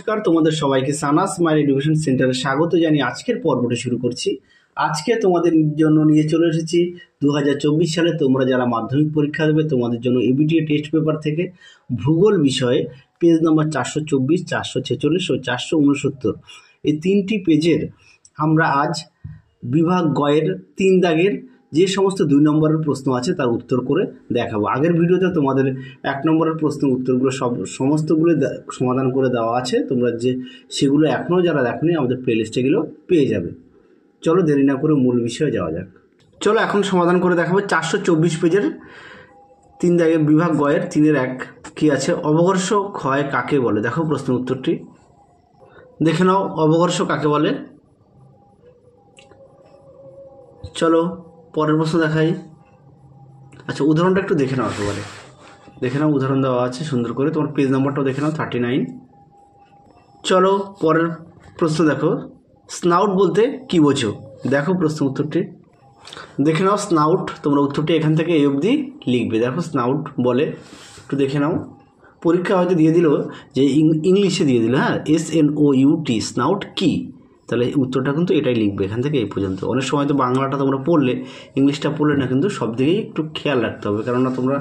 নমস্কার তোমাদের সবাইকে সানা স্মাইল এডুকেশন সেন্টারে স্বাগত জানিয়ে আজকের পর্বটি শুরু করছি আজকে তোমাদের জন্য নিয়ে চলে এসেছি দু সালে তোমরা যারা মাধ্যমিক পরীক্ষা দেবে তোমাদের জন্য এবিডিএ টেস্ট পেপার থেকে ভূগোল বিষয়ে পেজ নম্বর চারশো চব্বিশ চারশো ছেচল্লিশ ও চারশো উনসত্তর এই তিনটি পেজের আমরা আজ বিভাগ গয়ের তিন দাগের যে সমস্ত দুই নম্বরের প্রশ্ন আছে তার উত্তর করে দেখাবো আগের ভিডিওতে তোমাদের এক নম্বরের প্রশ্ন উত্তরগুলো সব সমস্তগুলো সমাধান করে দেওয়া আছে তোমরা যে সেগুলো এখনও যারা দেখনি আমাদের প্লেলিস্টে গেলেও পেয়ে যাবে চলো দেরি না করে মূল বিষয়ে যাওয়া যাক চলো এখন সমাধান করে দেখাবো চারশো চব্বিশ পেজের তিন দাগে বিভাগ গয়ের তিনের এক কি আছে অবঘর্ষ ক্ষয় কাকে বলে দেখো প্রশ্ন উত্তরটি দেখে নাও অবঘর্ষ কাকে বলে চলো পরের প্রশ্ন দেখাই আচ্ছা উদাহরণটা একটু দেখে নাও একেবারে দেখে নাও উদাহরণ দেওয়া আছে সুন্দর করে তোমার পেজ নাম্বারটাও দেখে নাও থার্টি নাইন চলো পরের প্রশ্ন দেখো স্নাউট বলতে কী বোঝো দেখো প্রশ্ন উত্তরটি দেখে নাও স্নাউট তোমরা উত্তরটি এখান থেকে এই অবধি লিখবে দেখো স্নাউট বলে একটু দেখে নাও পরীক্ষা হয়তো দিয়ে দিল যে ইংলিশে দিয়ে দিল হ্যাঁ S N O UT snout কী তাহলে উত্তরটা কিন্তু এটাই লিখবে এখান থেকে এই পর্যন্ত অনেক সময় তো বাংলাটা তোমরা পড়লে ইংলিশটা পড়লে না কিন্তু সব দিকেই একটু খেয়াল রাখতে হবে কেননা তোমরা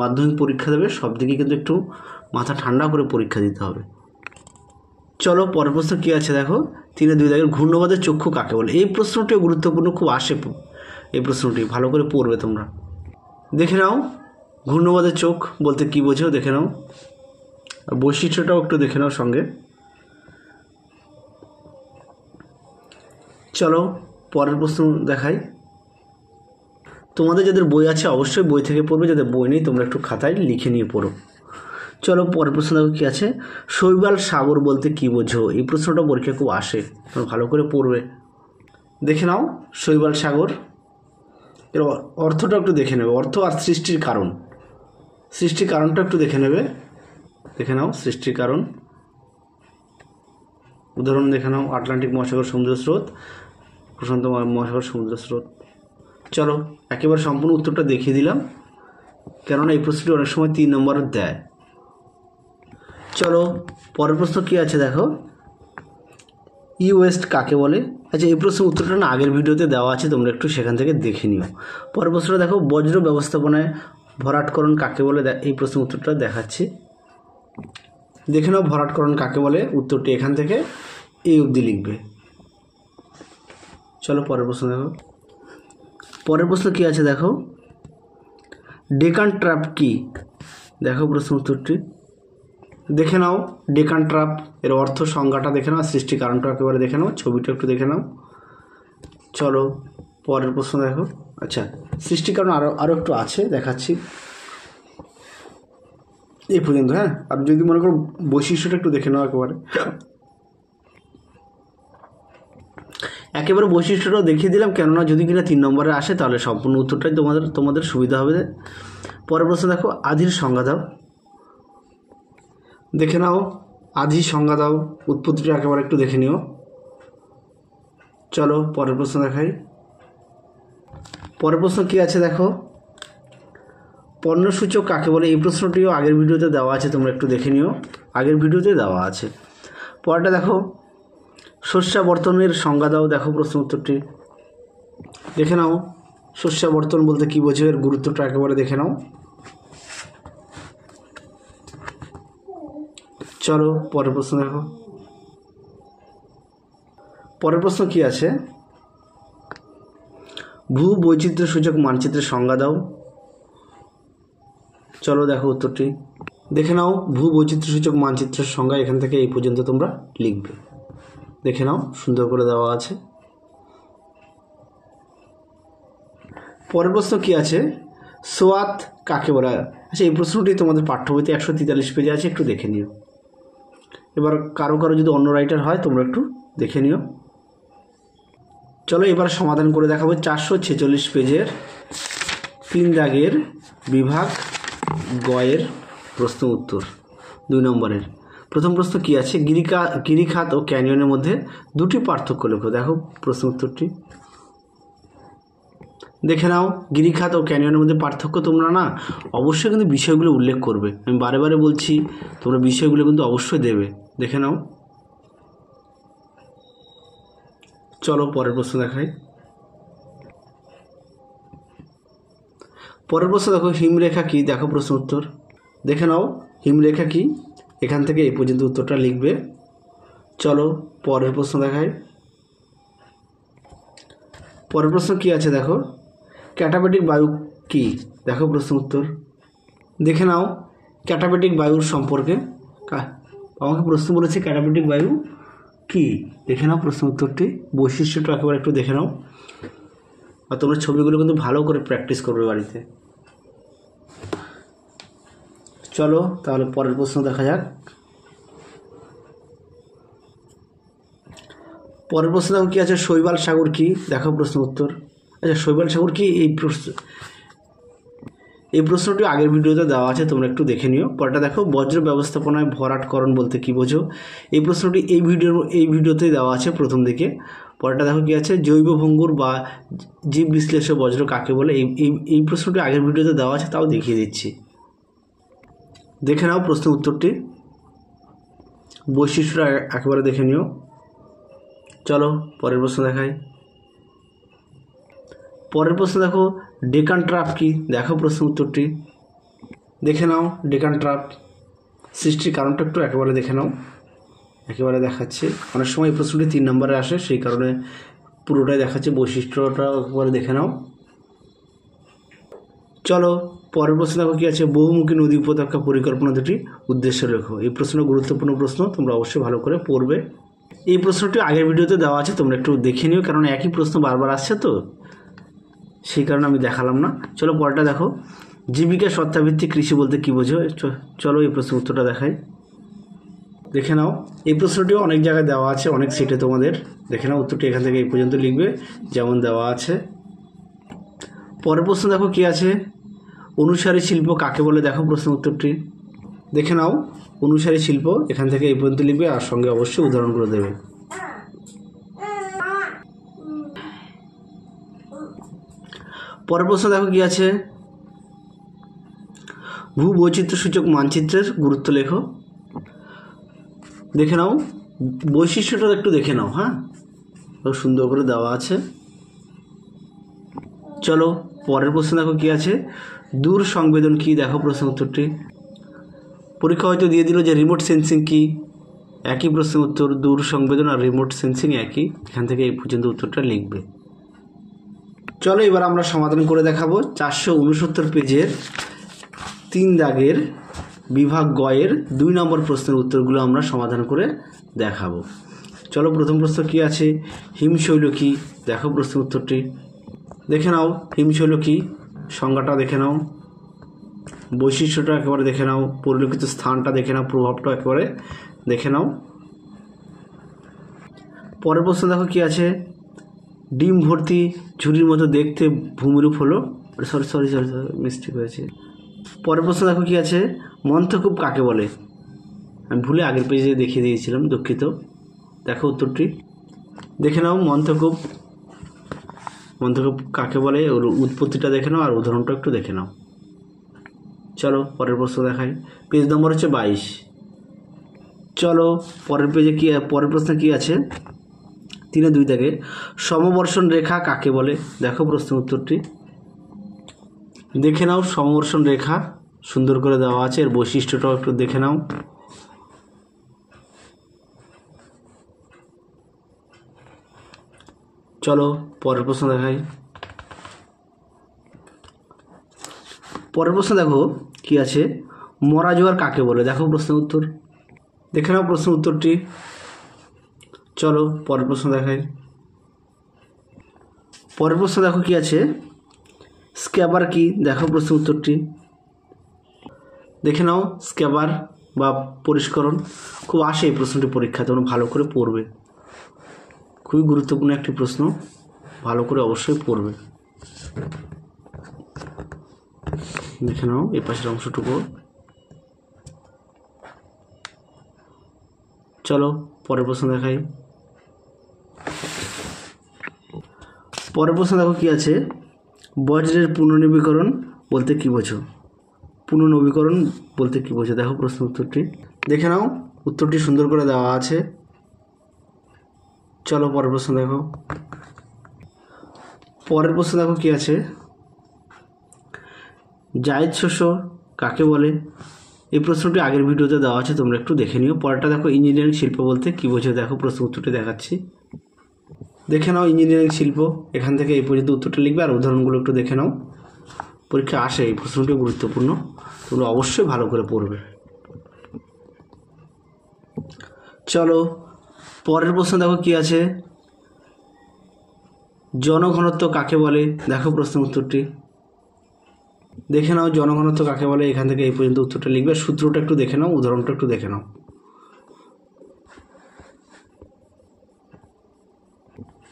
মাধ্যমিক পরীক্ষা দেবে সব দিকেই কিন্তু একটু মাথা ঠান্ডা করে পরীক্ষা দিতে হবে চলো পরের প্রশ্ন কী আছে দেখো তিনে দুই দাগের ঘূর্ণবাদের চক্ষু কাকে বলে এই প্রশ্নটিও গুরুত্বপূর্ণ খুব আসে এই প্রশ্নটি ভালো করে পড়বে তোমরা দেখে নাও ঘূর্ণবাদের চোখ বলতে কী বোঝো দেখে নাও বৈশিষ্ট্যটাও একটু দেখে নাও সঙ্গে চলো পরের প্রশ্ন দেখাই তোমাদের যাদের বই আছে অবশ্যই বই থেকে পড়বে যাদের বই নেই তোমরা একটু খাতায় লিখে নিয়ে পড়ো চলো পরের প্রশ্ন দেখো কী আছে শৈবাল সাগর বলতে কী বোঝো এই প্রশ্নটা পরীক্ষা খুব আসে তোমরা ভালো করে পড়বে দেখে নাও শৈবাল সাগর এর অর্থটা একটু দেখে নেবে অর্থ আর সৃষ্টির কারণ সৃষ্টির কারণটা একটু দেখে নেবে দেখে নাও সৃষ্টির কারণ উদাহরণ দেখে নাও আটলান্টিক মহাসাগর সমুদ্র স্রোত প্রশান্ত মহাসাগর সমুদ্র স্রোত চলো একেবারে সম্পূর্ণ উত্তরটা দেখিয়ে দিলাম কেননা এই প্রশ্নটি অনেক সময় তিন নম্বর দেয় চলো পরের প্রশ্ন কী আছে দেখো ই ওয়েস্ট কাকে বলে আচ্ছা এই প্রশ্নের উত্তরটা না আগের ভিডিওতে দেওয়া আছে তোমরা একটু সেখান থেকে দেখে নিও পরের প্রশ্নটা দেখো বজ্র ব্যবস্থাপনায় ভরাটকরণ কাকে বলে এই প্রশ্নের উত্তরটা দেখাচ্ছি দেখে নাও ভরাটকরণ কাকে বলে উত্তরটি এখান থেকে এই অবধি লিখবে চলো পরের প্রশ্ন দেখো পরের প্রশ্ন কী আছে দেখো ডেকান ট্র্যাপ কি দেখো প্রশ্ন উত্তরটি দেখে নাও ডেকান ট্র্যাপ এর অর্থ সংজ্ঞাটা দেখে নাও সৃষ্টি কারণটা একেবারে দেখে নাও ছবিটা একটু দেখে নাও চলো পরের প্রশ্ন দেখো আচ্ছা সৃষ্টিকরণ আরও আরও একটু আছে দেখাচ্ছি এই পর্যন্ত হ্যাঁ আপনি যদি মনে করো বৈশিষ্ট্যটা একটু দেখে নাও একেবারে একেবারে বৈশিষ্ট্যটাও দেখিয়ে দিলাম কেননা যদি কিনা তিন নম্বরে আসে তাহলে সম্পূর্ণ উত্তরটাই তোমাদের তোমাদের সুবিধা হবে পরের প্রশ্ন দেখো আধির সংজ্ঞা দাও দেখে নাও আধি সংজ্ঞা দাও উৎপত্তিটা একেবারে একটু দেখে নিও চলো পরের প্রশ্ন দেখাই পরের প্রশ্ন কী আছে দেখো পণ্যসূচক কাকে বলে এই প্রশ্নটিও আগের ভিডিওতে দেওয়া আছে তোমরা একটু দেখে নিও আগের ভিডিওতে দেওয়া আছে পরেরটা দেখো শস্যাবর্তনের সংজ্ঞা দাও দেখো প্রশ্ন উত্তরটি দেখে নাও শস্যাবর্তন বলতে কী বোঝে এর গুরুত্বটা একেবারে দেখে নাও চলো পরের প্রশ্ন দেখো পরের প্রশ্ন কী আছে ভূ বৈচিত্র্য সূচক মানচিত্রের সংজ্ঞা দাও চলো দেখো উত্তরটি দেখে নাও ভূ সূচক মানচিত্রের সংজ্ঞা এখান থেকে এই পর্যন্ত তোমরা লিখবে দেখে নাও সুন্দর করে দেওয়া আছে পরের প্রশ্ন কি আছে সোয়াত কাকে বলা আচ্ছা এই প্রশ্নটি তোমাদের পাঠ্য বইতে একশো তেতাল্লিশ পেজে আছে একটু দেখে নিও এবার কারো কারো যদি অন্য রাইটার হয় তোমরা একটু দেখে নিও চলো এবার সমাধান করে দেখাবো চারশো ছেচল্লিশ পেজের তিন দাগের বিভাগ গয়ের প্রশ্ন উত্তর দুই নম্বরের প্রথম প্রশ্ন কি আছে গিরিকা গিরিখাত ও ক্যানিয়নের মধ্যে দুটি পার্থক্য লক্ষ্য দেখো প্রশ্ন উত্তরটি দেখে নাও গিরিখাত ও ক্যানিয়নের মধ্যে পার্থক্য তোমরা না অবশ্যই কিন্তু বিষয়গুলো উল্লেখ করবে আমি বারে বারে বলছি তোমরা বিষয়গুলো কিন্তু অবশ্যই দেবে দেখে নাও চলো পরের প্রশ্ন দেখাই পরের প্রশ্ন দেখো হিমরেখা কি দেখো প্রশ্ন উত্তর দেখে নাও হিমরেখা কি এখান থেকে এই পর্যন্ত উত্তরটা লিখবে চলো পরের প্রশ্ন দেখায় পরের প্রশ্ন কি আছে দেখো ক্যাটাবেটিক বায়ু কি দেখো প্রশ্ন উত্তর দেখে নাও ক্যাটাবেটিক বায়ুর সম্পর্কে আমাকে প্রশ্ন বলেছে ক্যাটাবেটিক বায়ু কি দেখে নাও প্রশ্ন উত্তরটি বৈশিষ্ট্যটা একেবারে একটু দেখে নাও আর তোমরা ছবিগুলো কিন্তু ভালো করে প্র্যাকটিস করবে বাড়িতে চলো তাহলে পরের প্রশ্ন দেখা যাক পরের প্রশ্ন দেখো কী আছে শৈবাল সাগর কি দেখো প্রশ্ন উত্তর আচ্ছা শৈবাল সাগর কি এই প্রশ্ন এই প্রশ্নটি আগের ভিডিওতে দেওয়া আছে তোমরা একটু দেখে নিও পরটা দেখো বজ্র ব্যবস্থাপনায় ভরাটকরণ বলতে কি বোঝো এই প্রশ্নটি এই ভিডিওর এই ভিডিওতেই দেওয়া আছে প্রথম দিকে পরটা দেখো কী আছে জৈব ভঙ্গুর বা জীব বিশ্লেষক বজ্র কাকে বলে এই এই প্রশ্নটি আগের ভিডিওতে দেওয়া আছে তাও দেখিয়ে দিচ্ছি দেখে নাও প্রশ্ন উত্তরটি বৈশিষ্ট্যটা একেবারে দেখে নিও চলো পরের প্রশ্ন দেখাই পরের প্রশ্ন দেখো ডেকান ট্রাপ কি দেখো প্রশ্ন উত্তরটি দেখে নাও ডেকান ট্রাপ সৃষ্টির কারণটা একটু একেবারে দেখে নাও একেবারে দেখাচ্ছে অনেক সময় এই প্রশ্নটি তিন নম্বরে আসে সেই কারণে পুরোটাই দেখাচ্ছে বৈশিষ্ট্যটাও একেবারে দেখে নাও চলো পরের প্রশ্ন দেখো কী আছে বহুমুখী নদী উপত্যকা পরিকল্পনা দুটি উদ্দেশ্য রেখো এই প্রশ্ন গুরুত্বপূর্ণ প্রশ্ন তোমরা অবশ্যই ভালো করে পড়বে এই প্রশ্নটি আগের ভিডিওতে দেওয়া আছে তোমরা একটু দেখে নিও কারণ একই প্রশ্ন বারবার আসছে তো সেই কারণে আমি দেখালাম না চলো পরেরটা দেখো জীবিকা সত্তাভিত্তিক কৃষি বলতে কী বোঝো চলো এই প্রশ্ন উত্তরটা দেখাই দেখে নাও এই প্রশ্নটিও অনেক জায়গায় দেওয়া আছে অনেক সিটে তোমাদের দেখে নাও উত্তরটি এখান থেকে এই পর্যন্ত লিখবে যেমন দেওয়া আছে পরের প্রশ্ন দেখো কী আছে অনুসারী শিল্প কাকে বলে দেখো প্রশ্ন উত্তরটি দেখে নাও অনুসারী শিল্প এখান থেকে এই পর্যন্ত লিখবে আর সঙ্গে অবশ্যই উদাহরণগুলো দেবে পরের প্রশ্ন দেখো কি আছে ভূ সূচক মানচিত্রের গুরুত্ব লেখো দেখে নাও বৈশিষ্ট্যটা একটু দেখে নাও হ্যাঁ সুন্দর করে দেওয়া আছে চলো পরের প্রশ্ন দেখো কি আছে দূর সংবেদন কি দেখো প্রশ্ন উত্তরটি পরীক্ষা হয়তো দিয়ে দিল যে রিমোট সেন্সিং কি একই প্রশ্ন উত্তর দূর সংবেদন আর রিমোট সেন্সিং একই এখান থেকে এই পর্যন্ত উত্তরটা লিখবে চলো এবার আমরা সমাধান করে দেখাবো চারশো উনসত্তর পেজের তিন দাগের বিভাগ গয়ের দুই নম্বর প্রশ্নের উত্তরগুলো আমরা সমাধান করে দেখাবো চলো প্রথম প্রশ্ন কি আছে হিমশৈল কি দেখো প্রশ্ন উত্তরটি দেখে নাও হিমিস হলো কী সংজ্ঞাটা দেখে নাও বৈশিষ্ট্যটা একেবারে দেখে নাও পরিলক্ষিত স্থানটা দেখে নাও প্রভাবটা একেবারে দেখে নাও পরের প্রশ্ন দেখো কী আছে ডিম ভর্তি ঝুড়ির মতো দেখতে ভূমিরূপ হলো sorry sorry sorry sorry mistake হয়েছে পরের প্রশ্ন দেখো কী আছে মন্থকূপ কাকে বলে আমি ভুলে আগের পেজে দেখিয়ে দিয়েছিলাম দুঃখিত দেখো উত্তরটি দেখে নাও মন্থকূপ বন্ধুকে কাকে বলে ওর উৎপত্তিটা দেখে নাও আর উদাহরণটা একটু দেখে নাও চলো পরের প্রশ্ন দেখাই পেজ নম্বর হচ্ছে বাইশ চলো পরের পেজে কী পরের প্রশ্ন কী আছে তিনে দুই থেকে সমবর্ষণ রেখা কাকে বলে দেখো প্রশ্ন উত্তরটি দেখে নাও সমবর্ষণ রেখা সুন্দর করে দেওয়া আছে এর বৈশিষ্ট্যটাও একটু দেখে নাও চলো পরের প্রশ্ন দেখাই পরের প্রশ্ন দেখো কি আছে মরা জোয়ার কাকে বলে দেখো প্রশ্নের উত্তর দেখে নাও প্রশ্নের উত্তরটি চলো পরের প্রশ্ন দেখাই পরের প্রশ্ন দেখো কি আছে স্ক্যাবার কি দেখো প্রশ্ন উত্তরটি দেখে নাও স্ক্যাবার বা পরিষ্করণ খুব আসে এই প্রশ্নটি পরীক্ষা তোমরা ভালো করে পড়বে খুবই গুরুত্বপূর্ণ একটি প্রশ্ন ভালো করে অবশ্যই পড়বে দেখে নাও এ পাশের অংশটুকু চলো পরের প্রশ্ন দেখাই পরের প্রশ্ন দেখো কী আছে বজ্রের পুনর্নবীকরণ বলতে কী বোঝো পুনর্নবীকরণ বলতে কী বোঝো দেখো প্রশ্ন উত্তরটি দেখে নাও উত্তরটি সুন্দর করে দেওয়া আছে চলো পরের প্রশ্ন দেখো পরের প্রশ্ন দেখো কি আছে জায়দ শস্য কাকে বলে এই প্রশ্নটি আগের ভিডিওতে দেওয়া আছে তোমরা একটু দেখে নিও পরেরটা দেখো ইঞ্জিনিয়ারিং শিল্প বলতে কী বোঝো দেখো প্রশ্ন উত্তরটি দেখাচ্ছি দেখে নাও ইঞ্জিনিয়ারিং শিল্প এখান থেকে এই পর্যন্ত উত্তরটা লিখবে আর উদাহরণগুলো একটু দেখে নাও পরীক্ষা আসে এই প্রশ্নটি গুরুত্বপূর্ণ তোমরা অবশ্যই ভালো করে পড়বে চলো পরের প্রশ্ন দেখো কি আছে জনঘনত্ব কাকে বলে দেখো প্রশ্ন উত্তরটি দেখে নাও জনঘনত্ব কাকে বলে এখান থেকে এই পর্যন্ত উত্তরটা লিখবে সূত্রটা একটু দেখে নাও উদাহরণটা একটু দেখে নাও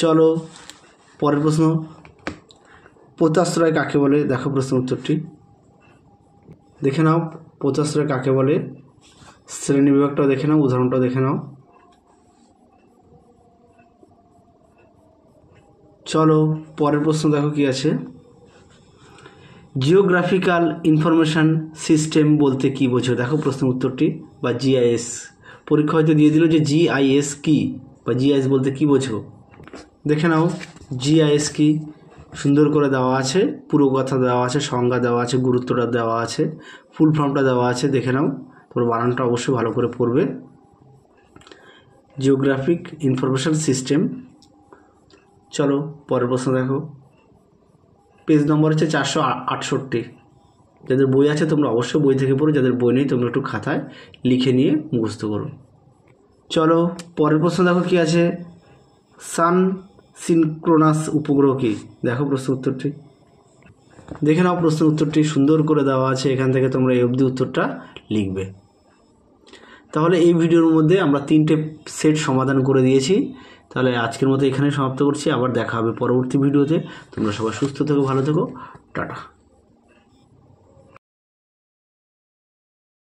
চলো পরের প্রশ্ন পোতাশ্রয় কাকে বলে দেখো প্রশ্ন উত্তরটি দেখে নাও পোতাশ্রয় কাকে বলে শ্রেণী বিভাগটাও দেখে নাও উদাহরণটাও দেখে নাও চলো পরের প্রশ্ন দেখো কি আছে জিওগ্রাফিক্যাল ইনফরমেশান সিস্টেম বলতে কি বোঝো দেখো প্রশ্ন উত্তরটি বা জিআইএস পরীক্ষা হয়তো দিয়ে দিল যে জিআইএস কি বা জিআইএস বলতে কি বোঝো দেখে নাও জিআইএস কি সুন্দর করে দেওয়া আছে পুরো কথা দেওয়া আছে সংজ্ঞা দেওয়া আছে গুরুত্বটা দেওয়া আছে ফুল ফর্মটা দেওয়া আছে দেখে নাও তোর বানানটা অবশ্যই ভালো করে পড়বে জিওগ্রাফিক ইনফরমেশান সিস্টেম চলো পরের প্রশ্ন দেখো পেজ নম্বর হচ্ছে চারশো আটষট্টি যাদের বই আছে তোমরা অবশ্যই বই থেকে পড়ো যাদের বই নেই তোমরা একটু খাতায় লিখে নিয়ে মুখস্থ করো চলো পরের প্রশ্ন দেখো কি আছে সান সিনক্রোনাস উপগ্রহ কী দেখো প্রশ্ন উত্তরটি দেখে নাও প্রশ্ন উত্তরটি সুন্দর করে দেওয়া আছে এখান থেকে তোমরা এই অবধি উত্তরটা লিখবে তাহলে এই ভিডিওর মধ্যে আমরা তিনটে সেট সমাধান করে দিয়েছি তাহলে আজকের মতো এখানে সমাপ্ত করছি আবার দেখা হবে পরবর্তী ভিডিওতে তোমরা সবাই সুস্থ থেকো ভালো থেকো টাটা